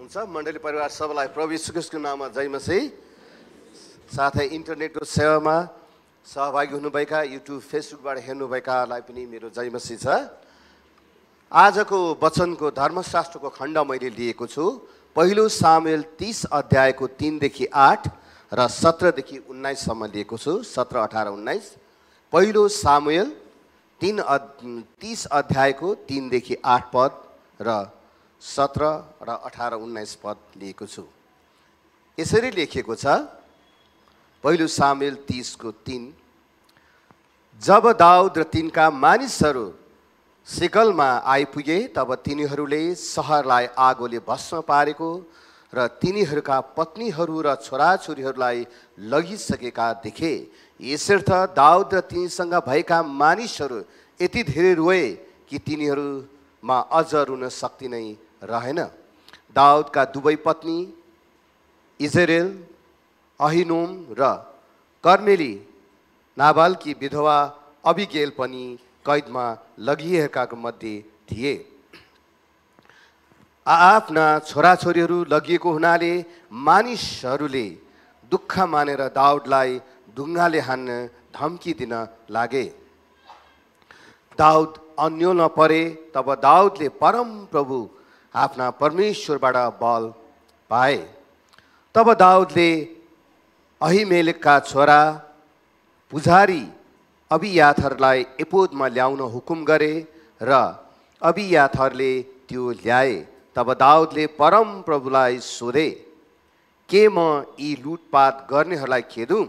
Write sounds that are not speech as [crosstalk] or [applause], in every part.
हुन्छ मण्डली परिवार सबैलाई प्रभु सुकेशको नाममा जयमसी साथै इन्टरनेटको सेवामा सहभागी हुनुभएका युट्युब फेसबुकबाट हेर्नुभएकालाई पनि मेरो जयमसी छ आजको वचनको धर्मशास्त्रको खण्ड मैले लिएको छु पहिलो सामेल तिस अध्यायको तिनदेखि आठ र सत्रदेखि उन्नाइससम्म लिएको छु सत्र अठार उन्नाइस पहिलो सामुएल तिन अ तिस अध्यायको तिनदेखि आठ पद र सत्र र अठार उन्नाइस पद लिएको छु यसरी लेखिएको छ पहिलो सामेल तिसको तिन जब दाउद र तिनका मानिसहरू सिकलमा आइपुगे तब तिनीहरूले सहरलाई आगोले भस्म पारेको र तिनीहरूका पत्नीहरू र छोराछोरीहरूलाई लगिसकेका देखे यसर्थ दाउद र तिनीसँग भएका मानिसहरू यति धेरै रोए कि तिनीहरूमा अझ रुन शक्ति नै रहेन दाउदका दुवै पत्नी इजरेल अहिनोम र कर्मेली नाबालकी विधवा अभिगेल पनि कैदमा लगिएका मध्ये थिए आआफ्ना छोराछोरीहरू लगिएको हुनाले मानिसहरूले दुःख मानेर दाउदलाई ढुङ्गाले हान्न धम्की दिन लागे दाउद अन्यो नपरे तब दाउदले परम प्रभु आफ्ना परमेश्वरबाट बल पाए तब दाउदले अहिमेलेकका छोरा पुजारी अभियाथरलाई एपोदमा ल्याउन हुकुम गरे र अभियाथरले त्यो ल्याए तब दाउदले परमप्रभुलाई सोधे के म यी लुटपाट गर्नेहरूलाई खेदु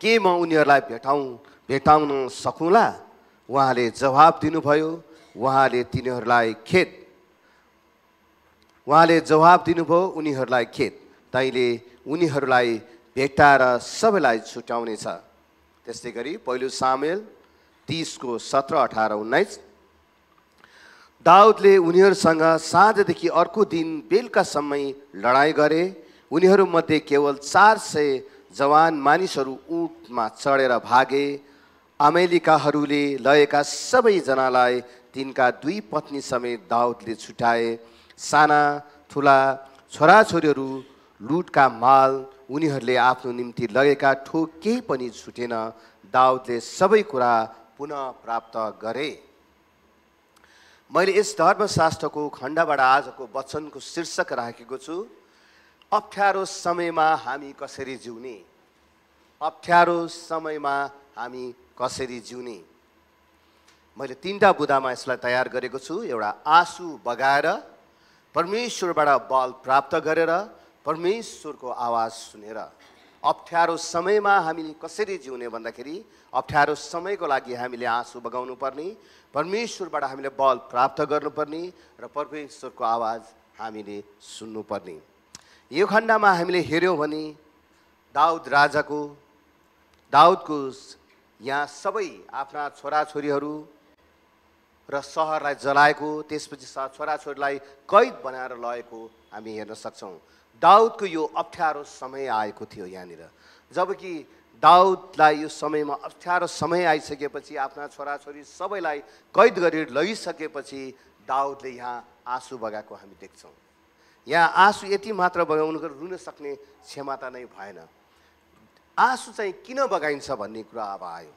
के म उनीहरूलाई भेटाउँ भेटाउन सकुँला उहाँले जवाब दिनुभयो उहाँले तिनीहरूलाई खेद उहाँले जवाब दिनुभयो उनीहरूलाई खेत तैँले उनीहरूलाई भेट्टाएर सबैलाई छुट्याउनेछ त्यस्तै गरी पहिलो सामेल तिसको सत्र अठार उन्नाइस दाउदले उनीहरूसँग साँझदेखि अर्को दिन बेलुकासम्म लडाइँ गरे उनीहरूमध्ये केवल चार सय जवान मानिसहरू उठमा चढेर भागे अमेरिकाहरूले लगाएका सबैजनालाई तिनका दुई पत्नी समेत दाउदले छुट्याए साना ठुला छोराछोरीहरू लुटका माल उनीहरूले आफ्नो निम्ति लगेका ठोक केही पनि छुटेन दाउदले सबै कुरा पुनः प्राप्त गरे मैले यस धर्मशास्त्रको खण्डबाट आजको वचनको शीर्षक राखेको छु अप्ठ्यारो समयमा हामी कसरी जिउने अप्ठ्यारो समयमा हामी कसरी जिउने मैले तिनवटा बुदामा यसलाई तयार गरेको छु एउटा आँसु बगाएर परमेश्वरबाट बल प्राप्त गरेर परमेश्वरको आवाज सुनेर अप्ठ्यारो समयमा हामीले कसरी जिउने भन्दाखेरि अप्ठ्यारो समयको लागि हामीले आँसु बगाउनु पर्ने परमेश्वरबाट हामीले बल प्राप्त गर्नुपर्ने र परमेश्वरको आवाज हामीले सुन्नुपर्ने यो खण्डमा हामीले हेऱ्यौँ भने दाउद राजाको दाउदको यहाँ सबै आफ्ना छोराछोरीहरू र सहरलाई जलाएको त्यसपछि छोराछोरीलाई कैद बनाएर लगेको हामी हेर्न सक्छौँ दाउदको यो अप्ठ्यारो समय आएको थियो यहाँनिर जबकि दाउदलाई यो समयमा अप्ठ्यारो समय आइसकेपछि आफ्ना छोराछोरी सबैलाई कैद गरी लगिसकेपछि दाउदले यहाँ आँसु बगाएको हामी देख्छौँ यहाँ आँसु यति मात्र बगाउनु रुन सक्ने क्षमता नै भएन आँसु चाहिँ किन बगाइन्छ भन्ने कुरा अब आयो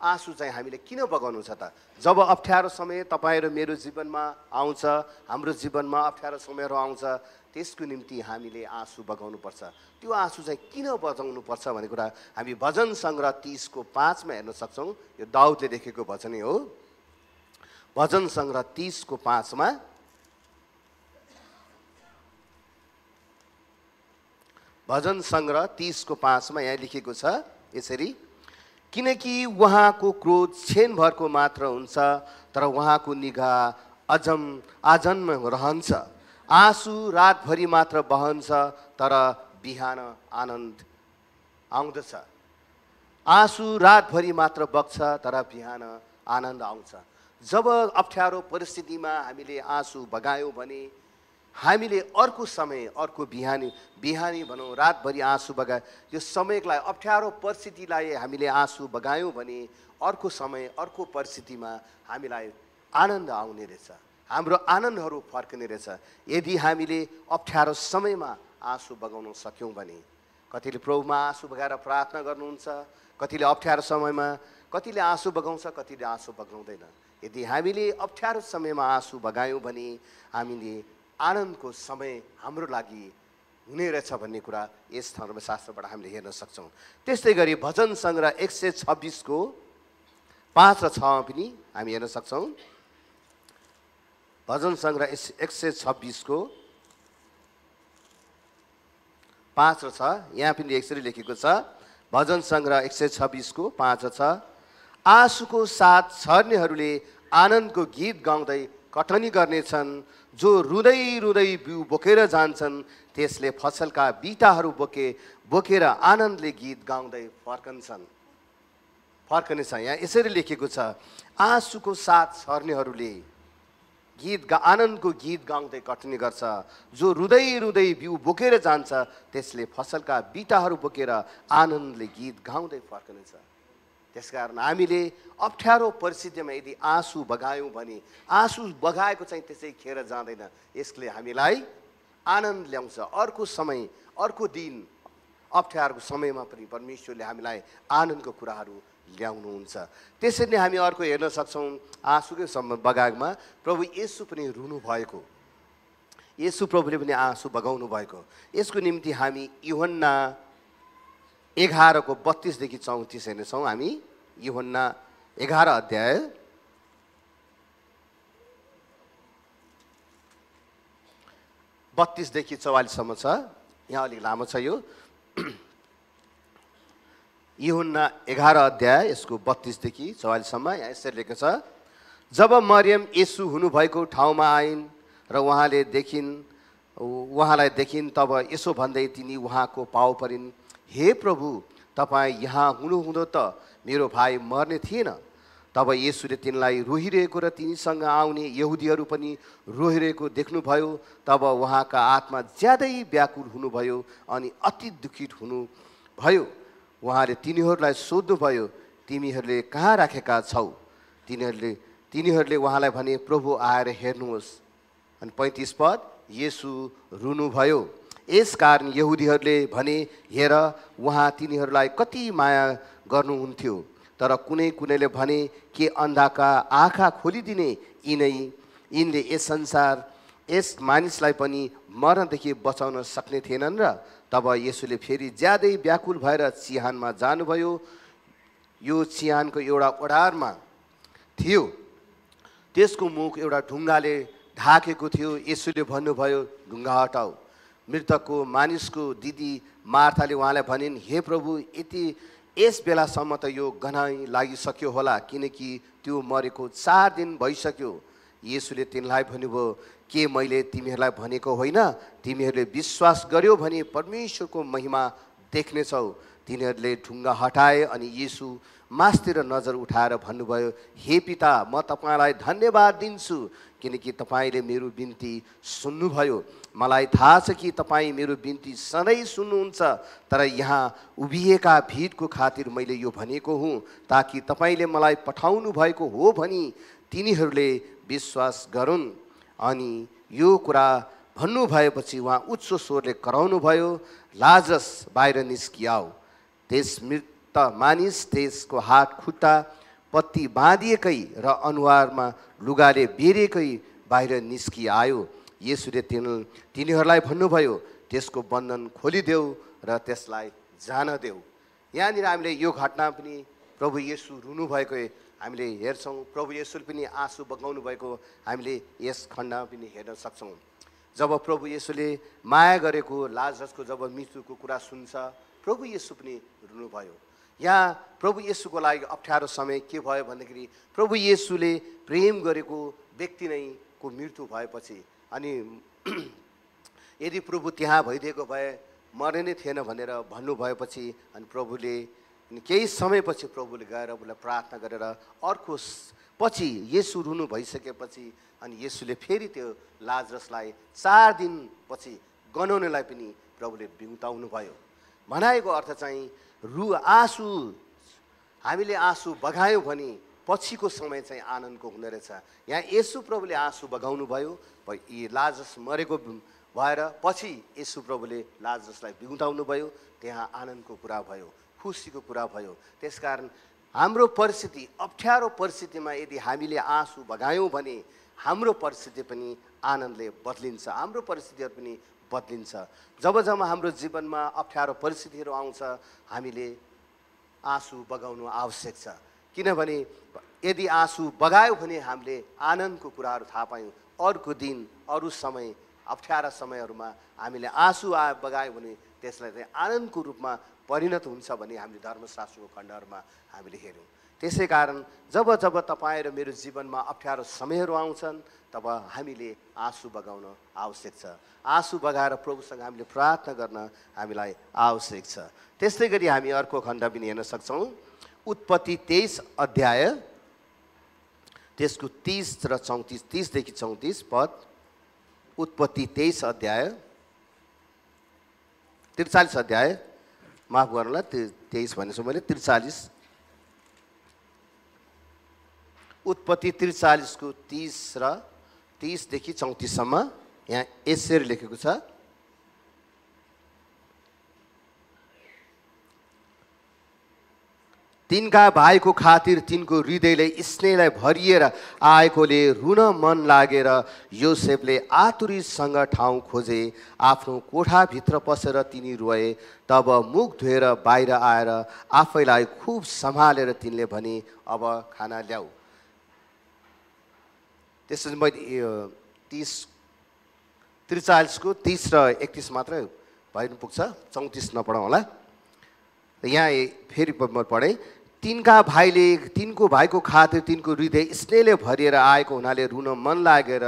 आँसु चाहिँ हामीले किन बगाउनु छ त जब अप्ठ्यारो समय तपाईँ र मेरो जीवनमा आउँछ हाम्रो जीवनमा अप्ठ्यारो समयहरू आउँछ त्यसको निम्ति हामीले आँसु बगाउनुपर्छ त्यो आँसु चाहिँ किन बजाउनुपर्छ भन्ने कुरा हामी भजन सङ्ग्रह तिसको पाँचमा हेर्न सक्छौँ यो दाउदले देखेको भजनै हो भजन सङ्ग्रह तिसको पाँचमा भजन सङ्ग्रह तिसको पाँचमा यहाँ लेखेको छ यसरी किनकि उहाँको क्रोध क्षेनभरको मात्र हुन्छ तर उहाँको निगा अजम आजन्म रहन्छ आँसु रातभरि मात्र बहन्छ तर बिहान आनन्द आउँदछ आँसु रातभरि मात्र बग्छ तर बिहान आनन्द आउँछ जब अप्ठ्यारो परिस्थितिमा हामीले आँसु बगायौँ भने हामीले अर्को समय अर्को बिहानी बिहानी भनौँ रातभरि आँसु बगायो यो समयलाई अप्ठ्यारो परिस्थितिलाई हामीले आँसु बगायौँ भने अर्को समय अर्को परिस्थितिमा हामीलाई आनन्द आउने रहेछ हाम्रो आनन्दहरू फर्कने रहेछ यदि हामीले अप्ठ्यारो समयमा आँसु बगाउन सक्यौँ भने कतिले प्रभुमा आँसु बगाएर प्रार्थना गर्नुहुन्छ कतिले अप्ठ्यारो समयमा कतिले आँसु बगाउँछ कतिले आँसु बगाउँदैन यदि हामीले अप्ठ्यारो समयमा आँसु बगायौँ भने हामीले आनन्दको समय हाम्रो लागि हुने रहेछ भन्ने कुरा यस धर्मशास्त्रबाट हामीले हेर्न सक्छौँ त्यस्तै गरी भजन सङ्ग्रह एक सय छब्बिसको पाँच र छमा पनि हामी हेर्न सक्छौँ भजन सङ्ग्रह एक सय छब्बिसको पाँच र छ यहाँ पनि यसरी लेखेको छ भजन सङ्ग्रह एक सय छब्बिसको पाँच र छ आँसुको साथ छर्नेहरूले आनन्दको गीत गाउँदै कटनी गर्नेछन् जो रुँदै रुँदै बिउ बोकेर जान्छन् त्यसले फसलका बिटाहरू बोके बोकेर आनन्दले गीत गाउँदै फर्कन्छन् फर्कनेछ यहाँ यसरी लेखेको छ आँसुको साथ छर्नेहरूले गीत गा आनन्दको गीत गाउँदै कट्ने गर्छ जो रुँदै रुँदै बिउ बोकेर जान्छ त्यसले फसलका बिटाहरू बोकेर आनन्दले गीत गाउँदै फर्कनेछ त्यसकारण हामीले अप्ठ्यारो परिस्थितिमा यदि आँसु बगायौँ भने आँसु बगाएको चाहिँ त्यसै खेर जाँदैन यसले हामीलाई आनन्द ल्याउँछ अर्को समय अर्को दिन अप्ठ्यारोको समयमा पनि परमेश्वरले हामीलाई आनन्दको कुराहरू ल्याउनुहुन्छ त्यसरी नै हामी अर्को हेर्न सक्छौँ आँसुकै सम बगाएकोमा प्रभु यसो पनि रुनु भएको यसु प्रभुले पनि आँसु बगाउनु भएको यसको निम्ति हामी युहन्ना एघारको बत्तिसदेखि चौतिस हेर्नेछौँ हामी हुन्न एघार अध्याय बत्तिसदेखि चौवालिससम्म छ यहाँ अलिक लामो छ यो [clears throat] हुन्न एघार अध्याय यसको बत्तिसदेखि चौवालिससम्म यहाँ यसरी लेखेको छ जब मरियम यसु हुनुभएको ठाउँमा आइन् र उहाँले देखिन् उहाँलाई देखिन् तब यसो भन्दै तिनी उहाँको पाउ परिन् हे प्रभु तपाईँ यहाँ हुनुहुँदो त मेरो भाइ मर्ने थिएन तब यसुले तिनलाई रोहिरहेको र तिनीसँग आउने यहुदीहरू पनि रोहिरहेको देख्नुभयो तब उहाँका आत्मा ज्यादै व्याकुल हुनुभयो अनि अति दुखित हुनुभयो उहाँले तिनीहरूलाई सोध्नुभयो तिमीहरूले कहाँ राखेका छौ तिनीहरूले तिनीहरूले उहाँलाई भने प्रभु आएर हेर्नुहोस् अनि पैँतिस पद यसु रुनुभयो यस कारण यहुदीहरूले भने हेर उहाँ तिनीहरूलाई कति माया गर्नुहुन्थ्यो तर कुनै कुनैले भने के अन्धाका आँखा खोलिदिने यिनै यिनले यस संसार यस मानिसलाई पनि मरणदेखि बचाउन सक्ने थिएनन् र तब यसुले फेरि ज्यादै व्याकुल भएर चिहानमा जानुभयो यो चिहानको एउटा ओडारमा थियो त्यसको मुख एउटा ढुङ्गाले ढाकेको थियो यसुले भन्नुभयो ढुङ्गा हटाऊ मृतकको मानिसको दिदी मार्थाले उहाँलाई भनिन् हे प्रभु यति यस बेलासम्म त यो गनाइ लागिसक्यो होला किनकि त्यो मरेको चार दिन भइसक्यो यसुले तिनलाई भन्नुभयो के मैले तिमीहरूलाई भनेको होइन तिमीहरूले विश्वास गर्यो भने परमेश्वरको महिमा देख्नेछौ तिनीहरूले ढुङ्गा हटाए अनि यसु मासतिर नजर उठाएर भन्नुभयो हे पिता म तपाईँलाई धन्यवाद दिन्छु किनकि तपाईँले मेरो बिन्ती सुन्नुभयो मलाई थाहा छ कि तपाईँ मेरो बिन्ती सधैँ सुन्नुहुन्छ तर यहाँ उभिएका भिडको खातिर मैले यो भनेको हुँ ताकि तपाईँले मलाई पठाउनु भएको हो भनी तिनीहरूले विश्वास गरून् अनि यो कुरा भन्नुभएपछि उहाँ उच्च स्वरले कराउनुभयो लाजस बाहिर निस्कियाऊ त्यस मृत मानिस त्यसको हात खुट्टा पत्ती बाँधिएकै र अनुहारमा लुगाले बेरेकै बाहिर निस्किआयो यसुले तिन तिनीहरूलाई भन्नुभयो त्यसको बन्धन खोलिदेऊ र त्यसलाई जान देऊ यहाँनिर हामीले यो घटना पनि प्रभु येसु भएको हामीले हेर्छौँ प्रभु येसुले पनि आँसु बगाउनु भएको हामीले यस खण्ड पनि हेर्न सक्छौँ जब प्रभु येसुले माया गरेको लाजसको जब मृत्युको कुरा सुन्छ प्रभु येसु पनि रुनुभयो यहाँ प्रभु येसुको लागि अप्ठ्यारो समय के भयो भन्दाखेरि प्रभु येसुले प्रेम गरेको व्यक्ति नै को मृत्यु भएपछि अनि [clears throat] यदि प्रभु त्यहाँ भइदिएको भए मरे नै थिएन भनेर भन्नुभएपछि अनि प्रभुले अनि केही समयपछि प्रभुले गएर उसलाई प्रार्थना गरेर अर्को पछि यसु रुनु भइसकेपछि अनि यसुले फेरि त्यो लाजरसलाई चार दिनपछि गनाउनेलाई पनि प्रभुले बिउताउनु भयो भनाएको अर्थ चाहिँ रु आँसु हामीले आँसु बगायौँ भने पछिको समय चाहिँ आनन्दको हुने रहेछ यहाँ यसु प्रभुले आँसु बगाउनु भयो यी लाजस मरेको भएर पछि यसु प्रभुले लाजसलाई बिउताउनु भयो त्यहाँ आनन्दको कुरा भयो खुसीको कुरा भयो त्यसकारण हाम्रो परिस्थिति अप्ठ्यारो परिस्थितिमा यदि हामीले आँसु बगायौँ भने हाम्रो परिस्थिति पनि आनन्दले बद्लिन्छ हाम्रो परिस्थितिहरू पनि बद्लिन्छ जब जब हाम्रो जीवनमा अप्ठ्यारो परिस्थितिहरू आउँछ हामीले आँसु बगाउनु आवश्यक छ किनभने यदि आँसु बगायो भने हामीले आनन्दको कुराहरू थाहा पायौँ अर्को दिन अरू समय अप्ठ्यारा समयहरूमा हामीले आँसु आ बगायो भने त्यसलाई चाहिँ आनन्दको रूपमा परिणत हुन्छ भने हामीले धर्मशास्त्रको खण्डहरूमा हामीले हेऱ्यौँ त्यसै कारण जब जब तपाईँ र मेरो जीवनमा अप्ठ्यारो समयहरू आउँछन् तब हामीले आँसु बगाउन आवश्यक छ आँसु बगाएर प्रभुसँग हामीले प्रार्थना गर्न हामीलाई आवश्यक छ त्यस्तै गरी हामी अर्को खण्ड पनि हेर्न सक्छौँ उत्पत्ति तेइस अध्याय त्यसको तिस र चौतिस तिसदेखि चौतिस पद उत्पत्ति तेइस अध्याय त्रिचालिस अध्याय माफ गर्नुलाई तेइस भनेछु मैले त्रिचालिस उत्पत्ति त्रिचालिसको तिस र तिसदेखि चौतिससम्म यहाँ यसरी लेखेको छ तिनका भाइको खातिर तिनको हृदयले स्नेहलाई भरिएर आएकोले रुन मन लागेर योसेफले आतुरीसँग ठाउँ खोजे आफ्नो कोठाभित्र पसेर तिनी रोए तब मुख धोएर बाहिर आएर आफैलाई खुब सम्हालेर तिनले भने अब खाना ल्याऊ त्यसपछि मैले तिस त्रिचालिसको तिस र एकतिस मात्र भइ पुग्छ चौतिस नपढौँ होला यहाँ फेरि म पढेँ तिनका भाइले तिनको भाइको खातिर तिनको हृदय स्नेहले भरिएर आएको हुनाले रुन मन लागेर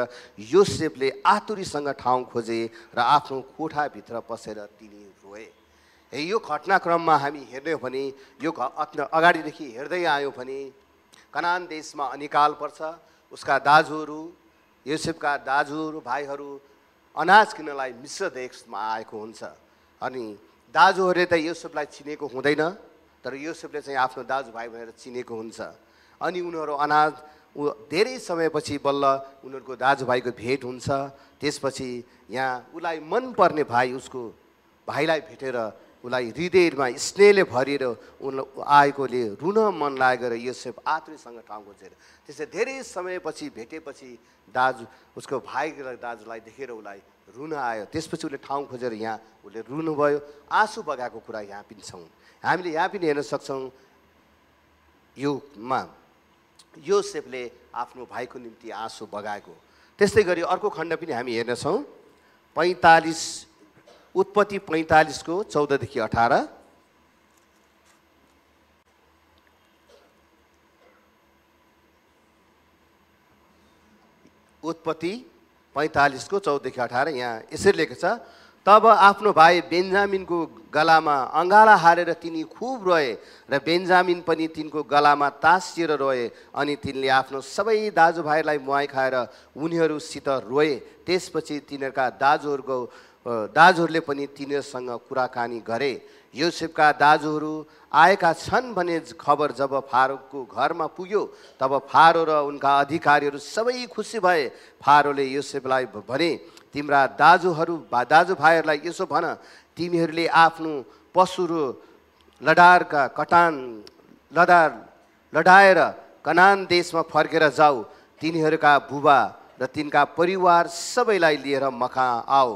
योसेफले आतुरीसँग ठाउँ खोजे र आफ्नो कोठाभित्र पसेर तिनी रोए यो घटनाक्रममा हामी हेर्ने हो भने यो अगाडिदेखि हेर्दै आयौँ भने कनान देशमा अनिकाल पर्छ उसका दाजुहरू योसेफका दाजुहरू भाइहरू अनाज किन्नलाई मिश्र देशमा आएको हुन्छ अनि दाजुहरूले त योसेफलाई चिनेको हुँदैन तर युसुफले चाहिँ आफ्नो दाजुभाइ भनेर चिनेको हुन्छ अनि उनीहरू अनाज ऊ धेरै समयपछि बल्ल उनीहरूको दाजुभाइको भेट हुन्छ त्यसपछि यहाँ उसलाई मनपर्ने भाइ उसको भाइलाई भेटेर उसलाई हृदयमा स्नेहले भरिएर उनलाई आएकोले रुन मन लागेर युसेफ आत्मीसँग ठाउँ खोजेर त्यसै धेरै समयपछि भेटेपछि दाजु उसको भाइ दाजुलाई देखेर उसलाई रुन आयो त्यसपछि उसले ठाउँ खोजेर यहाँ उसले रुनुभयो आँसु बगाएको कुरा यहाँ पनि छौँ हामीले यहाँ पनि हेर्न सक्छौँ युगमा यो सेफले आफ्नो भाइको निम्ति आँसु बगाएको त्यस्तै गरी अर्को खण्ड पनि हामी हेर्नेछौँ पैँतालिस उत्पत्ति पैँतालिसको चौधदेखि अठार उत्पत्ति पैँतालिसको चौधदेखि अठार यहाँ यसरी लेखेको छ तब आफ्नो भाइ बेन्जामिनको गलामा अँगाला हारेर तिनी खुब रोए र बेन्जामिन पनि तिनको गलामा तासिएर रोए अनि तिनले आफ्नो सबै दाजुभाइलाई मुहाई खाएर उनीहरूसित रोए त्यसपछि तिनीहरूका दाजुहरूको दाजुहरूले पनि तिनीहरूसँग कुराकानी गरे युसेफका दाजुहरू आएका छन् भने खबर जब फारोको घरमा पुग्यो तब फारो र उनका अधिकारीहरू सबै खुसी भए फारोले युसेफलाई भने तिम्रा दाजुहरू भा दाजुभाइहरूलाई यसो भन तिमीहरूले आफ्नो पशु र लडारका कटान लडार लडाएर कनान देशमा फर्केर जाऊ तिनीहरूका बुबा र तिनका परिवार सबैलाई लिएर मखा आऊ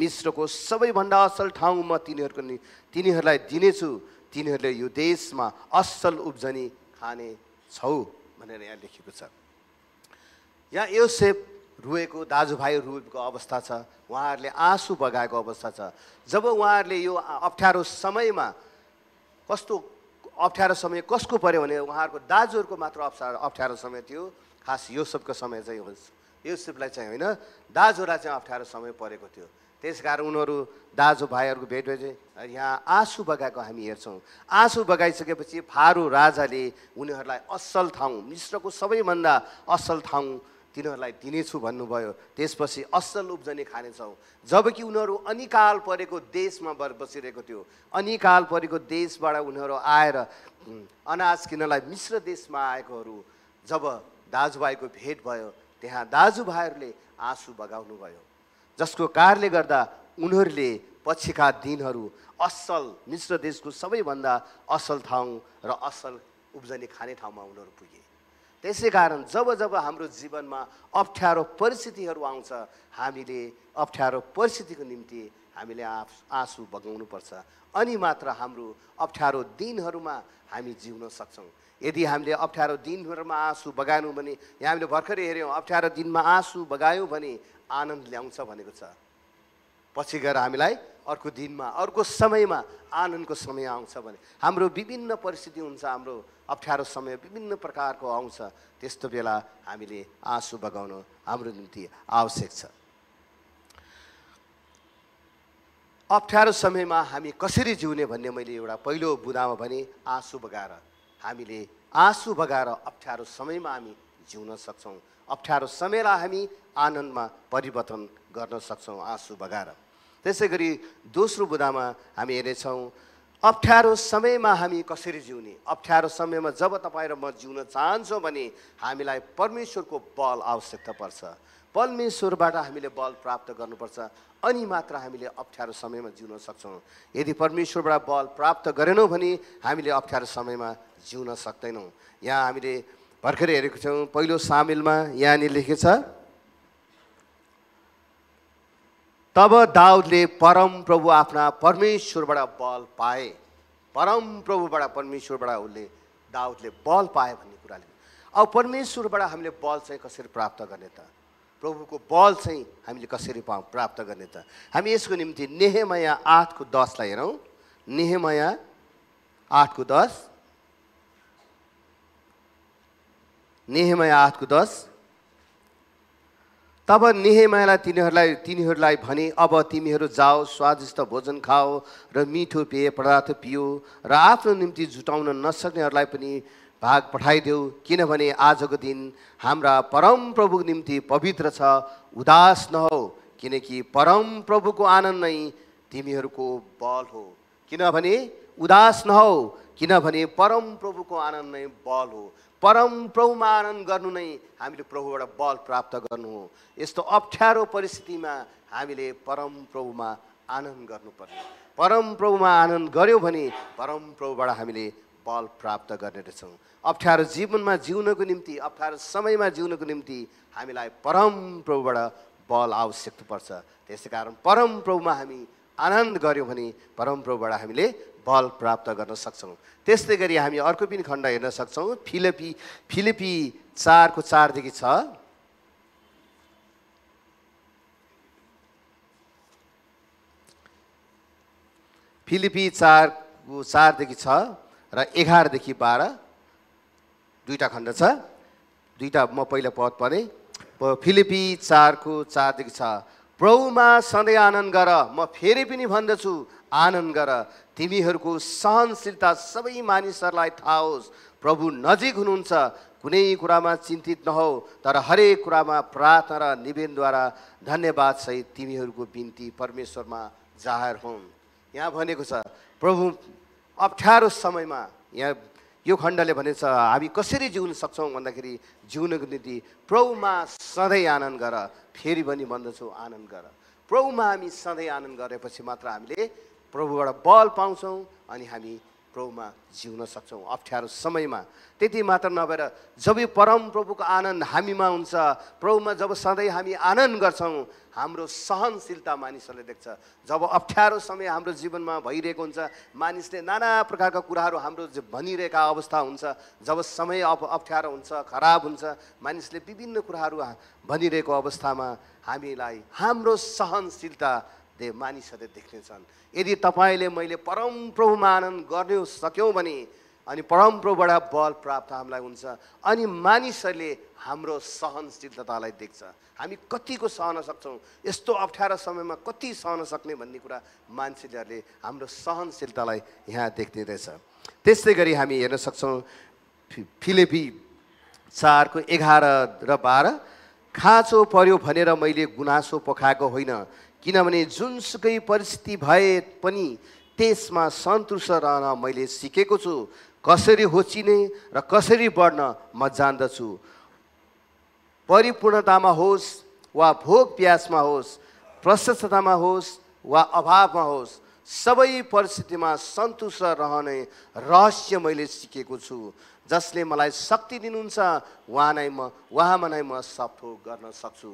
मिश्रको सबैभन्दा असल ठाउँ म तिनीहरूको नि तिनीहरूलाई दिनेछु तिनीहरूले यो देशमा असल उब्जनी खाने छौ भनेर यहाँ लेखेको छ यहाँ यो सेप रुएको दाजुभाइ रुएको अवस्था छ उहाँहरूले आँसु बगाएको अवस्था छ जब उहाँहरूले यो अप्ठ्यारो समयमा कस्तो अप्ठ्यारो समय कसको पऱ्यो भने उहाँहरूको दाजुहरूको मात्र अप्ठ्यारो अप्ठ्यारो समय थियो खास यो सबको समय चाहिँ होस् यो सबलाई चाहिँ होइन दाजुहरूलाई चाहिँ अप्ठ्यारो समय परेको थियो त्यस कारण उनीहरू दाजुभाइहरूको भेट भेटे यहाँ आँसु बगाएको हामी हेर्छौँ आँसु बगाइसकेपछि फारू राजाले उनीहरूलाई असल ठाउँ मिश्रको सबैभन्दा असल ठाउँ तिनीहरूलाई दिनेछु भन्नुभयो त्यसपछि असल उब्जनी खानेछौँ जबकि उनीहरू अनिकाल परेको देशमा बसिरहेको थियो अनिकाल परेको देशबाट उनीहरू आएर अनाज किन्नलाई मिश्र देशमा आएकोहरू जब दाजुभाइको भेट भयो त्यहाँ दाजुभाइहरूले आँसु बगाउनु भयो जसको कारणले गर्दा उनीहरूले पछिका दिनहरू असल मिश्र देशको सबैभन्दा असल ठाउँ र असल उब्जनी खाने ठाउँमा उनीहरू पुगे त्यसै कारण जब जब हाम्रो जीवनमा अप्ठ्यारो परिस्थितिहरू आउँछ हामीले अप्ठ्यारो परिस्थितिको निम्ति हामीले आ आँसु बगाउनुपर्छ अनि मात्र हाम्रो अप्ठ्यारो दिनहरूमा हामी जिउन सक्छौँ यदि हामीले अप्ठ्यारो दिनहरूमा आँसु बगायौँ भने यहाँ हामीले भर्खरै हेऱ्यौँ अप्ठ्यारो दिनमा आँसु बगायौँ भने आनन्द ल्याउँछ भनेको छ पछि गएर हामीलाई अर्को दिनमा अर्को समयमा आनन्दको समय आउँछ भने हाम्रो विभिन्न परिस्थिति हुन्छ हाम्रो अप्ठ्यारो समय विभिन्न प्रकारको आउँछ त्यस्तो बेला हामीले आँसु बगाउनु हाम्रो निम्ति आवश्यक छ अप्ठ्यारो समयमा हामी कसरी जिउने भन्ने मैले एउटा पहिलो बुदामा भने आँसु बगाएर हामीले आँसु बगाएर अप्ठ्यारो समयमा हामी जिउन सक्छौँ अप्ठ्यारो समयलाई हामी आनन्दमा परिवर्तन गर्न सक्छौँ आँसु बगाएर त्यसै गरी दोस्रो बुदामा हामी हेर्नेछौँ अप्ठ्यारो समयमा हामी कसरी जिउने अप्ठ्यारो समयमा जब तपाईँ र म जिउन चाहन्छौँ भने हामीलाई परमेश्वरको बल आवश्यकता पर्छ परमेश्वरबाट हामीले बल प्राप्त गर्नुपर्छ अनि मात्र हामीले अप्ठ्यारो समयमा जिउन सक्छौँ यदि परमेश्वरबाट बल प्राप्त गरेनौँ भने हामीले अप्ठ्यारो समयमा जिउन सक्दैनौँ यहाँ हामीले भर्खरै हेरेको छौँ पहिलो सामेलमा यहाँनिर छ तब दाउदले परमप्रभु आफ्ना परमेश्वरबाट बल पाए परमप्रभुबाट परमेश्वरबाट उसले दाउदले बल पाए भन्ने कुराले अब परमेश्वरबाट हामीले बल चाहिँ कसरी प्राप्त गर्ने त प्रभुको बल चाहिँ हामीले कसरी पाउँ प्राप्त गर्ने त हामी यसको निम्ति नेहमया आठको दसलाई हेरौँ नेहमया आठको दस नेहमया आठको दस तब निहेमायालाई तिनीहरूलाई तिनीहरूलाई भने अब तिमीहरू जाओ स्वादिष्ट भोजन खाओ र मिठो पेय पदार्थ पियो र आफ्नो निम्ति जुटाउन नसक्नेहरूलाई पनि भाग पठाइदेऊ किनभने आजको दिन हाम्रा परम प्रभुको निम्ति पवित्र छ उदास नहो किनकि परम प्रभुको आनन्द नै तिमीहरूको बल हो किनभने उदास नहो किनभने परम प्रभुको आनन्द नै बल हो परम प्रभुमा आनन्द गर्नु नै हामीले प्रभुबाट बल प्राप्त गर्नु हो यस्तो अप्ठ्यारो परिस्थितिमा हामीले परम प्रभुमा आनन्द गर्नुपर्ने परम प्रभुमा आनन्द गऱ्यौँ भने परम प्रभुबाट हामीले बल प्राप्त गर्ने रहेछौँ अप्ठ्यारो जीवनमा जिउनको निम्ति अप्ठ्यारो समयमा जिउनको निम्ति हामीलाई परम प्रभुबाट बल आवश्यक पर्छ त्यसै कारण परम प्रभुमा हामी आनन्द गऱ्यौँ भने परम प्रभुबाट हामीले बल प्राप्त गर्न सक्छौँ त्यस्तै गरी हामी अर्को पनि खण्ड हेर्न सक्छौँ फिलिपी फिलिपी चारको चारदेखि छ फिलिपी चारको चारदेखि छ र एघारदेखि बाह्र दुईवटा खण्ड छ दुईवटा म पहिला पद पढेँ फिलिपी चारको चारदेखि छ प्रभुमा सधैँ आनन्द गर म फेरि पनि भन्दछु आनन्द गर तिमीहरूको सहनशीलता सबै मानिसहरूलाई थाहा होस् प्रभु नजिक हुनुहुन्छ कुनै कुरामा चिन्तित नहो तर हरेक कुरामा प्रार्थना र निवेदनद्वारा धन्यवाद सहित तिमीहरूको बिन्ती परमेश्वरमा जाहेर हुन् यहाँ भनेको छ प्रभु अप्ठ्यारो समयमा यहाँ यो खण्डले भनेछ हामी कसरी जिउन सक्छौँ भन्दाखेरि जिउनको निम्ति प्रभुमा सधैँ आनन्द गर फेरि पनि भन्दछौँ आनन्द गर प्रभुमा हामी सधैँ आनन्द गरेपछि मात्र हामीले प्रभुबाट बल पाउँछौँ अनि हामी प्रभुमा जिउन सक्छौँ अप्ठ्यारो समयमा त्यति मात्र नभएर जब परम प्रभुको आनन्द हामीमा हुन्छ प्रभुमा जब सधैँ हामी आनन्द गर्छौँ हाम्रो सहनशीलता मानिसहरूले देख्छ जब अप्ठ्यारो समय हाम्रो जीवनमा भइरहेको हुन्छ मानिसले नाना प्रकारका कुराहरू हाम्रो भनिरहेका अवस्था हुन्छ जब समय अप अप्ठ्यारो हुन्छ खराब हुन्छ मानिसले विभिन्न कुराहरू भनिरहेको अवस्थामा हामीलाई हाम्रो सहनशीलता दे मानिसहरूले देख्नेछन् यदि तपाईँले मैले परम प्रभुमा आनन्द गर्नु सक्यौँ भने अनि परमप्रभुबाट बल प्राप्त हामीलाई हुन्छ अनि मानिसहरूले हाम्रो सहनशीलतालाई देख्छ हामी कतिको सहन सक्छौँ यस्तो अप्ठ्यारो समयमा कति सहन सक्ने भन्ने कुरा मान्छेहरूले हाम्रो सहनशीलतालाई यहाँ देख्ने रहेछ त्यस्तै गरी हामी हेर्न सक्छौँ फिलिपी चारको एघार र बाह्र खाँचो पर्यो भनेर मैले गुनासो पखाएको होइन किनभने जुनसुकै परिस्थिति भए पनि त्यसमा सन्तुष्ट रहन मैले सिकेको छु कसरी होचिने र कसरी बढ्न म जान्दछु परिपूर्णतामा होस् वा भोग प्यासमा होस् प्रशस्ततामा होस् वा अभावमा होस् सबै परिस्थितिमा सन्तुष्ट रहने रहस्य मैले सिकेको छु जसले मलाई शक्ति दिनुहुन्छ उहाँ नै म उहाँमा नै म सफो गर्न सक्छु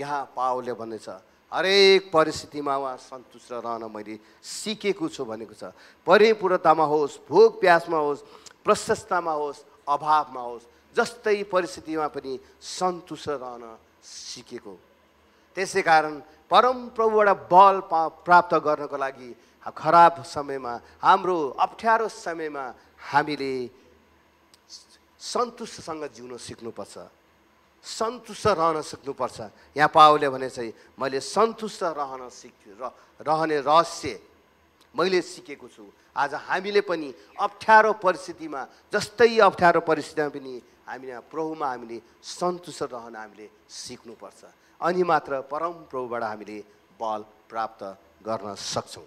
यहाँ पाओले भन्दैछ हरेक परिस्थितिमा उहाँ सन्तुष्ट रहन मैले सिकेको छु भनेको छ परिपूर्णतामा होस् भोग प्यासमा होस् प्रशस्तमा होस् अभावमा होस् जस्तै परिस्थितिमा पनि सन्तुष्ट रहन सिकेको त्यसै कारण परमप्रभुबाट बल पा प्राप्त गर्नको लागि खराब समयमा हाम्रो अप्ठ्यारो समयमा हामीले सन्तुष्टसँग जिउन सिक्नुपर्छ सन्तुष्ट रहन सिक्नुपर्छ यहाँ पाओले भने चाहिँ मैले सन्तुष्ट रहन सिक्छु र रहने रहस्य मैले सिकेको छु आज हामीले पनि अप्ठ्यारो परिस्थितिमा जस्तै अप्ठ्यारो परिस्थितिमा पनि हामीले प्रभुमा हामीले सन्तुष्ट रहन हामीले सिक्नुपर्छ अनि मात्र परम प्रभुबाट हामीले बल प्राप्त गर्न सक्छौँ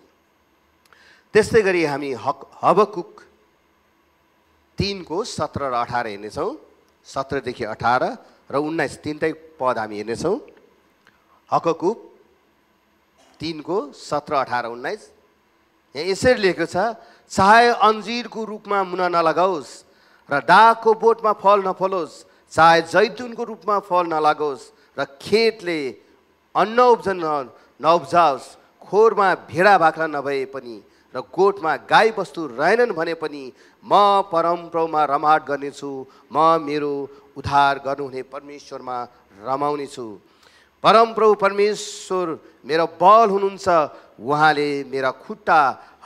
त्यस्तै गरी हामी हक हबकुक तिनको सत्र र अठार हेर्नेछौँ सत्रदेखि अठार र उन्नाइस तिनटै पद हामी हेर्नेछौँ हककुप तिनको सत्र अठार उन्नाइस यहाँ यसरी लेखेको छ चाहे अन्जिरको रूपमा मुना नलगाओस् र डाकको बोटमा फल नफलोस् चाहे जैतुनको रूपमा फल नलागोस् र खेतले अन्न उब्जन नउब्जाओस् खोरमा भेडा बाख्रा नभए पनि र गोठमा गाईबस्तु रहेनन् भने पनि म परमप्रभुमा रमाट गर्नेछु म मेरो उद्धार गर्नुहुने परमेश्वरमा रमाउनेछु परमप्रभु परमेश्वर मेरो बल हुनुहुन्छ उहाँले मेरा खुट्टा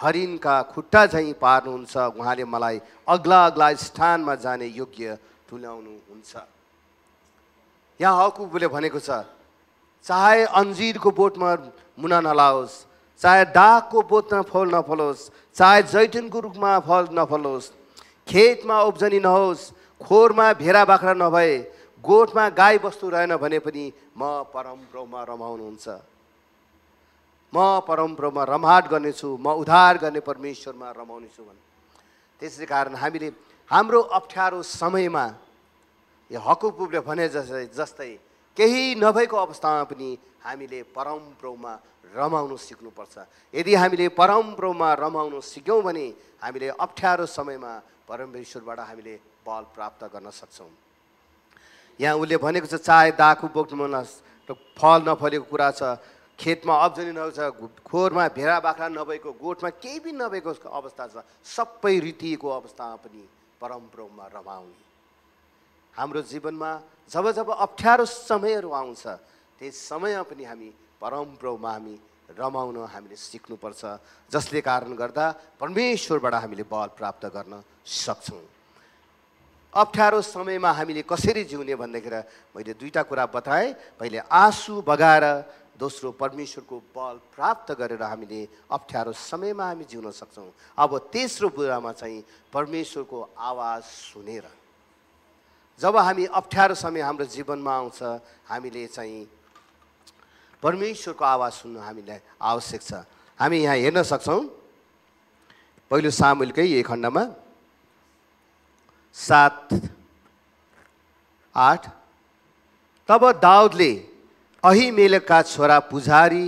हरिणका खुट्टा झैँ पार्नुहुन्छ उहाँले मलाई अग्ला अग्ला स्थानमा जाने योग्य तुल्याउनुहुन्छ यहाँ हकुबले भनेको छ चाहे अन्जिरको बोटमा मुना नलाओस् चाहे डाकको बोतमा फल नफलोस् चाहे जैठिनको रूपमा फल नफलोस् खेतमा उब्जनी नहोस् खोरमा भेरा बाख्रा नभए गोठमा गाई बस्तु रहेन भने पनि म परम ब्रह्ममा रमाउनुहुन्छ म परम ब्रह्ममा रमाहाट गर्नेछु म उद्धार गर्ने परमेश्वरमा रमाउनेछु भने त्यसै कारण हामीले हाम्रो अप्ठ्यारो समयमा यो हकुकुबले भने जस्तै जस्तै केही नभएको अवस्थामा पनि हामीले परम्परामा रमाउनु सिक्नुपर्छ यदि हामीले परम्परामा रमाउन सिक्यौँ भने हामीले अप्ठ्यारो समयमा परमेश्वरबाट हामीले बल प्राप्त गर्न सक्छौँ यहाँ उसले भनेको छ चाहे दाखु बोक्नु फल नफलेको कुरा छ खेतमा अब्जनी नभएको छ खोरमा भेडा बाख्रा नभएको गोठमा केही पनि नभएको अवस्था छ सबै रीतिको अवस्थामा पनि परम्परामा रमाउने हाम्रो जीवनमा जब जब अप्ठ्यारो समयहरू आउँछ त्यही समयमा पनि हामी परमप्रभुमा हामी रमाउन हामीले सिक्नुपर्छ जसले कारण गर्दा परमेश्वरबाट हामीले बल प्राप्त गर्न सक्छौँ अप्ठ्यारो समयमा हामीले कसरी जिउने भन्दाखेरि मैले दुईवटा कुरा बताएँ पहिले आँसु बगाएर दोस्रो परमेश्वरको बल प्राप्त गरेर हामीले अप्ठ्यारो समयमा हामी जिउन सक्छौँ अब तेस्रो कुरामा चाहिँ परमेश्वरको आवाज सुनेर जब हामी अप्ठ्यारो समय हाम्रो जीवनमा आउँछ हामीले चाहिँ परमेश्वरको आवाज सुन्नु हामीलाई आवश्यक छ हामी यहाँ हेर्न सक्छौँ पहिलो सामुलकै यही खण्डमा सात आठ तब दाउदले अहिमेलका छोरा पुजारी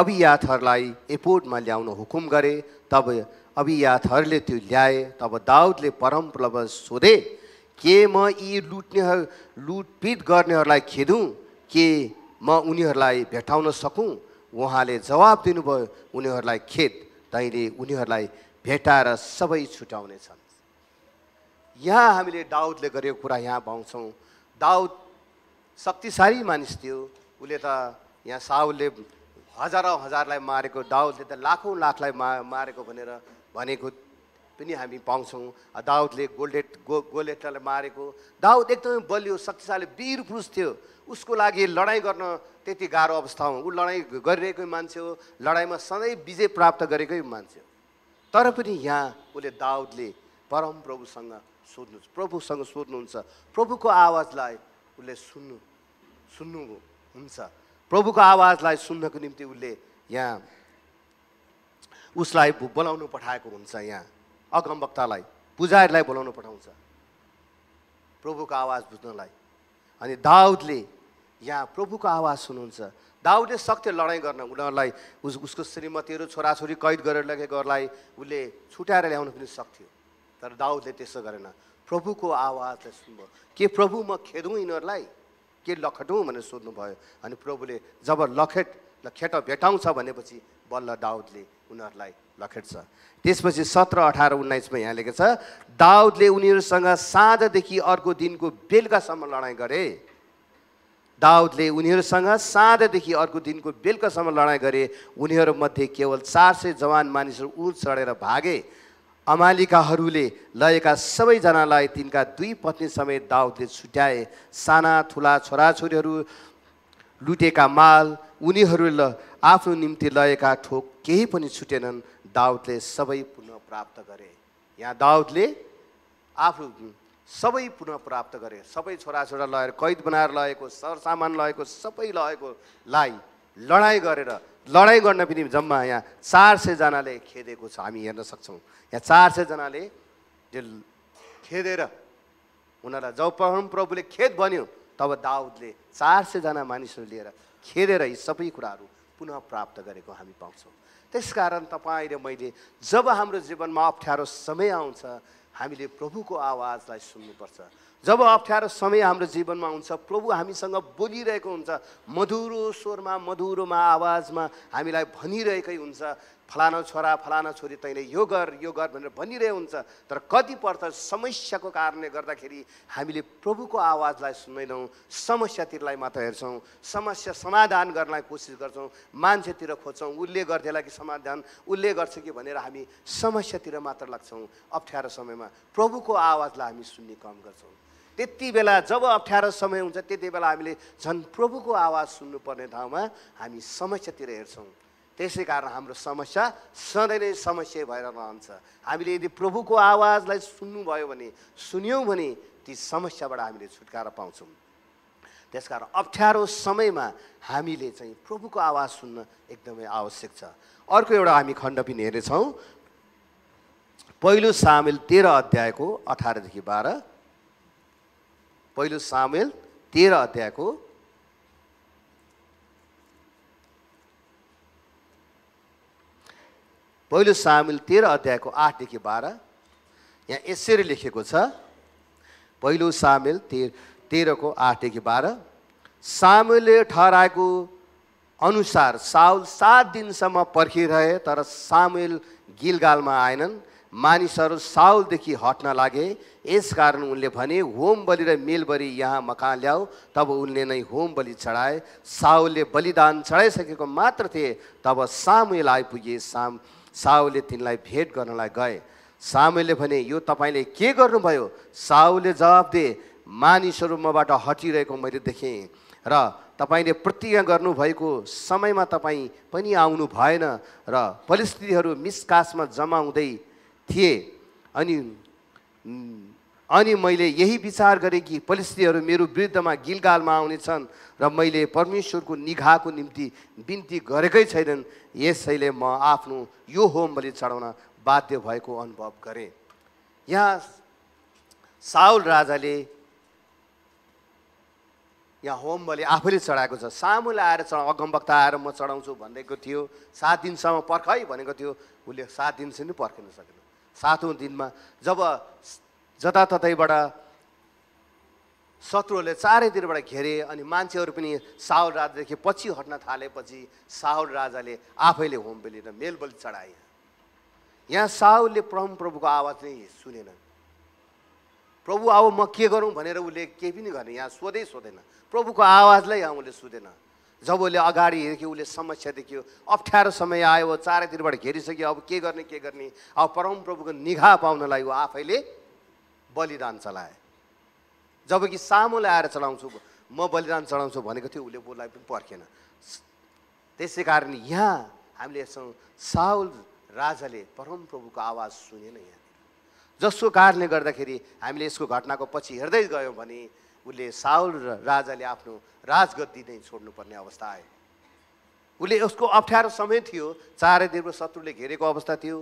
अभियाथहरूलाई एपोर्टमा ल्याउन हुकुम गरे तब अभियाथहरूले त्यो ल्याए तब दाउदले परमप्रभ सोधे के म यी लुट्नेहरू लुटपिट गर्नेहरूलाई खेदौँ के म उनीहरूलाई भेटाउन सकौँ उहाँले जवाब दिनुभयो उनीहरूलाई खेद तैँले उनीहरूलाई भेटाएर सबै छुट्याउने छन् यहाँ हामीले दाउदले गरेको कुरा यहाँ पाउँछौँ दाउद शक्तिशाली मानिस थियो उसले त यहाँ साहुलले हजारौँ हजारलाई मारेको दाउदले त लाखौँ लाखलाई मा मारेको भनेर भनेको पनि हामी पाउँछौँ दाउदले गोल्डेट गो गोलेटालाई मारेको दाउद एकदमै बलियो शक्तिशाली वीर पुरुष थियो उसको लागि लडाइँ गर्न त्यति गाह्रो अवस्था हो ऊ लडाइँ गरिरहेकै मान्छे हो लडाइँमा सधैँ विजय प्राप्त गरेकै मान्छे हो तर पनि यहाँ उसले दाउदले परम प्रभुसँग सोध्नु प्रभुसँग सोध्नुहुन्छ प्रभुको आवाजलाई उसले सुन्नु सुन्नु हुन्छ प्रभुको आवाजलाई सुन्नको निम्ति उसले यहाँ उसलाई बोलाउनु पठाएको हुन्छ यहाँ वक्तालाई पुजारीलाई बोलाउन पठाउँछ प्रभुको आवाज बुझ्नलाई अनि दाउदले यहाँ प्रभुको आवाज सुन्नुहुन्छ दाउदले सक्थ्यो लडाइँ गर्न उनीहरूलाई उस उसको श्रीमतीहरू छोराछोरी कैद गरेर लगेकोहरूलाई उसले छुट्याएर ल्याउनु पनि सक्थ्यो तर दाउदले त्यसो गरेन प्रभुको आवाजलाई सुन्नुभयो के प्रभु म खेदौँ यिनीहरूलाई के लखटौँ भनेर सोध्नुभयो अनि प्रभुले जब लखेट लखेट भेटाउँछ भनेपछि बल्ल दाउदले उनीहरूलाई लखेट्छ त्यसपछि सत्र अठार उन्नाइसमा यहाँ लेखेको छ दाउदले उनीहरूसँग साँझदेखि अर्को दिनको बेलुकासम्म लडाइँ गरे दाउदले उनीहरूसँग साँझदेखि अर्को दिनको बेलुकासम्म लडाइँ गरे उनीहरूमध्ये केवल चार सय जवान मानिसहरू उठ चढेर भागे अमालिकाहरूले लयका सबैजनालाई तिनका दुई पत्नी समेत दाउदले छुट्याए साना ठुला छोराछोरीहरू लुटेका माल उनीहरूले आफ्नो निम्ति लयका ठोक केही पनि छुटेनन् दाउदले सबै पुनः प्राप्त गरे यहाँ दाउदले आफू सबै पुनः प्राप्त गरे सबै छोरा छोरा लगेर कैद बनाएर लगेको सरसामान लगेको सबै लगेकोलाई लडाइँ गरेर लडाइँ गर्न पनि जम्मा यहाँ चार सयजनाले खेदेको छ हामी हेर्न सक्छौँ यहाँ चार सयजनाले खेदेर उनीहरूलाई जब परम प्रभुले खेद भन्यो तब दाउदले चार सयजना मानिसहरू लिएर खेदेर यी सबै कुराहरू पुनः प्राप्त गरेको हामी पाउँछौँ त्यसकारण तपाईँ र मैले जब हाम्रो जीवनमा अप्ठ्यारो समय आउँछ हामीले प्रभुको आवाजलाई सुन्नुपर्छ जब अप्ठ्यारो समय हाम्रो जीवनमा आउँछ प्रभु हामीसँग बोलिरहेको हुन्छ मधुरो स्वरमा मधुरोमा आवाजमा हामीलाई भनिरहेकै हुन्छ फलानो छोरा फलाना छोरी तैँले यो गर यो गर भनेर भनिरहे हुन्छ तर कति पर्छ समस्याको कारणले गर्दाखेरि हामीले प्रभुको आवाजलाई सुन्दैनौँ समस्यातिरलाई मात्र हेर्छौँ समस्या समाधान गर्नलाई कोसिस गर्छौँ मान्छेतिर खोज्छौँ उसले गर्थेला कि समाधान उसले गर्छ कि भनेर हामी समस्यातिर मात्र लाग्छौँ अप्ठ्यारो समयमा प्रभुको आवाजलाई हामी सुन्ने काम गर्छौँ त्यति बेला जब अप्ठ्यारो समय हुन्छ त्यति बेला हामीले झन् प्रभुको आवाज सुन्नुपर्ने ठाउँमा हामी समस्यातिर हेर्छौँ त्यसै कारण हाम्रो समस्या सधैँ नै समस्या भएर रहन्छ हामीले यदि प्रभुको आवाजलाई सुन्नुभयो भने सुन्यौँ भने ती समस्याबाट हामीले छुटकारा पाउँछौँ त्यसकारण अप्ठ्यारो समयमा हामीले चाहिँ प्रभुको आवाज सुन्न एकदमै आवश्यक छ अर्को एउटा हामी खण्ड पनि हेर्नेछौँ पहिलो सामेल तेह्र अध्यायको अठारदेखि बाह्र पहिलो सामेल तेह्र अध्यायको पहिलो सामेल तेह्र अध्यायको आठदेखि बाह्र यहाँ यसरी लेखेको छ पहिलो सामेल ते तेह्रको आठदेखि बाह्र सामेलले ठहराएको अनुसार साउल सात दिनसम्म पर्खिरहे तर सामेल गिलगालमा आएनन् मानिसहरू साउलदेखि हट्न लागे यसकारण उनले भने होम बलि र मेलबलि यहाँ मकान ल्याऊ तब उनले नै होम बलि चढाए साउलले बलिदान चढाइसकेको मात्र थिए तब सामेल आइपुगे साम साहुले तिनलाई भेट गर्नलाई गए सामुले भने यो तपाईँले के गर्नुभयो साहुले जवाब दिए मानिसहरू मबाट हटिरहेको मैले देखेँ र तपाईँले प्रतिज्ञा गर्नुभएको समयमा तपाईँ पनि आउनु भएन र परिस्थितिहरू मिसकासमा जमा हुँदै थिए अनि अनि मैले यही विचार गरेँ कि परिस्थितिहरू मेरो विरुद्धमा गिलगालमा आउनेछन् र मैले परमेश्वरको निगाहको निम्ति बिन्ती गरेकै छैनन् यसैले म आफ्नो यो होम बलि चढाउन बाध्य भएको अनुभव गरेँ यहाँ साउल राजाले यहाँ होम बलि आफैले चढाएको छ सामुले आएर चढा अगमवक्ता आएर म चढाउँछु भनेको थियो सात दिनसम्म पर्ख भनेको थियो उसले सात दिनसम्म पर्खिन सकेन सातौँ दिनमा जब जताततैबाट शत्रुहरूले चारैतिरबाट घेरे अनि मान्छेहरू पनि साहुल राजादेखि पछि हट्न थालेपछि साहुल राजाले आफैले होम बेली र मेलबली चढाए यहाँ साहुलले परम प्रभुको आवाज नै सुनेन प्रभु अब म के गरौँ भनेर उसले केही पनि गर्ने यहाँ सोधै सोधेन प्रभुको आवाजलाई यहाँ उसले सुधेन जब उसले अगाडि हेर्यो उसले समस्या देख्यो अप्ठ्यारो समय आयो चारैतिरबाट घेरिसक्यो अब के गर्ने के गर्ने अब परम प्रभुको निगाह पाउनलाई ऊ आफैले बलिदान चलाए जबकि सामुलाई आएर चलाउँछु म बलिदान चढाउँछु भनेको थियो उसले बोलाइ पनि पर्खेन त्यसै कारण यहाँ हामीले हेर्छौँ साउल राजाले परमप्रभुको आवाज सुनेन यहाँ जसको कारणले गर्दाखेरि हामीले यसको घटनाको पछि हेर्दै गयौँ भने उसले साउल र राजाले आफ्नो राजगद्दी नै छोड्नुपर्ने अवस्था आयो उसले उसको अप्ठ्यारो समय थियो चारैतिरको शत्रुले घेरेको अवस्था थियो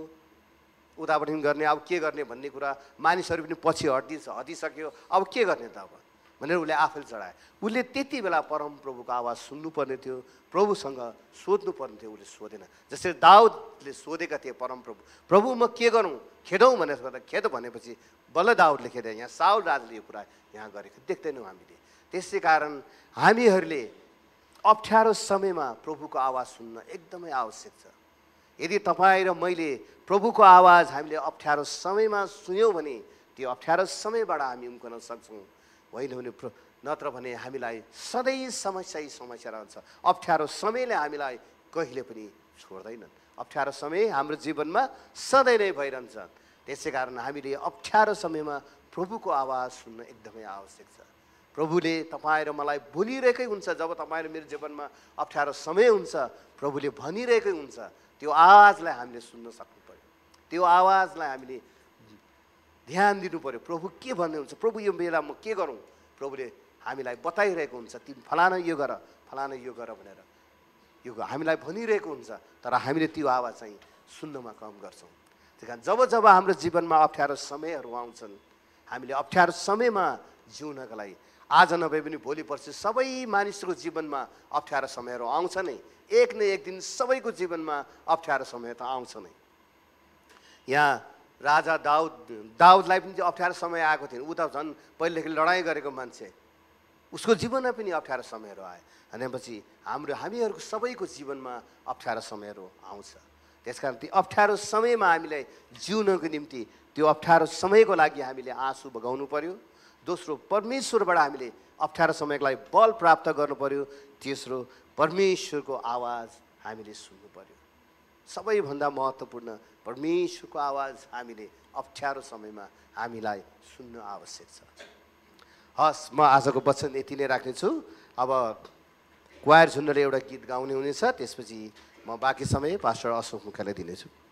उतापट्टि गर्ने अब के गर्ने भन्ने कुरा मानिसहरू पनि पछि हटिदिन्छ हटिसक्यो अब के गर्ने त अब भनेर उसले आफैले चढाए उसले त्यति बेला परम प्रभुको आवाज सुन्नुपर्ने थियो प्रभुसँग सोध्नुपर्ने थियो उसले सोधेन जसरी दाउदले सोधेका थिए परमप्रभु प्रभु म के गरौँ खेदौँ भनेर गर्दा खेद भनेपछि बल्ल दाउदले खेदे यहाँ साउल राजले यो कुरा यहाँ गरेको देख्दैनौँ हामीले त्यसै कारण हामीहरूले अप्ठ्यारो समयमा प्रभुको आवाज सुन्न एकदमै आवश्यक छ यदि तपाईँ र मैले प्रभुको आवाज हामीले अप्ठ्यारो समयमा सुन्यौँ भने त्यो अप्ठ्यारो समयबाट हामी उम्कन सक्छौँ होइन भने प्र नत्र भने हामीलाई सधैँ समस्या समस्या रहन्छ अप्ठ्यारो समयले हामीलाई कहिले पनि छोड्दैनन् अप्ठ्यारो समय हाम्रो जीवनमा सधैँ नै भइरहन्छ त्यसै कारण हामीले अप्ठ्यारो समयमा प्रभुको आवाज सुन्न एकदमै आवश्यक छ प्रभुले तपाईँ र मलाई बोलिरहेकै हुन्छ जब तपाईँ र मेरो जीवनमा अप्ठ्यारो समय हुन्छ प्रभुले भनिरहेकै हुन्छ त्यो आवाजलाई हामीले सुन्न सक्नु पऱ्यो त्यो आवाजलाई हामीले ध्यान दिनु पऱ्यो प्रभु के भन्ने हुन्छ प्रभु यो बेला म के गरौँ प्रभुले हामीलाई बताइरहेको हुन्छ तिमी फलाना यो गर फलाना यो गर भनेर यो हामीलाई भनिरहेको हुन्छ तर हामीले त्यो आवाज चाहिँ सुन्नमा कम गर्छौँ त्यही कारण जब जब हाम्रो जीवनमा अप्ठ्यारो समयहरू आउँछन् हामीले अप्ठ्यारो समयमा जिउनको लागि आज नभए पनि भोलि पर्सि सबै मानिसको जीवनमा अप्ठ्यारो समयहरू आउँछ नै एक न एक दिन सबैको जीवनमा अप्ठ्यारो समय त आउँछ नै यहाँ राजा दाउद दाउदलाई पनि अप्ठ्यारो समय आएको थिएन ऊ त झन् पहिलेदेखि लडाइँ गरेको मान्छे उसको जीवनमा पनि अप्ठ्यारो समयहरू आयो भनेपछि हाम्रो हामीहरूको सबैको जीवनमा अप्ठ्यारो समयहरू आउँछ त्यस कारण ती अप्ठ्यारो समयमा हामीलाई जिउनको निम्ति त्यो अप्ठ्यारो समयको लागि हामीले आँसु बगाउनु पर्यो दोस्रो परमेश्वरबाट हामीले अप्ठ्यारो समयको लागि बल प्राप्त गर्नु पऱ्यो तेस्रो परमेश्वरको आवाज हामीले सुन्नु पऱ्यो सबैभन्दा महत्त्वपूर्ण परमेश्वरको आवाज हामीले अप्ठ्यारो समयमा हामीलाई सुन्नु आवश्यक छ हस् म आजको वचन यति नै राख्नेछु अब क्वायर झुन्डले एउटा गीत गाउने हुनेछ त्यसपछि म बाँकी समय पास्टर अशोक मुखलाई दिनेछु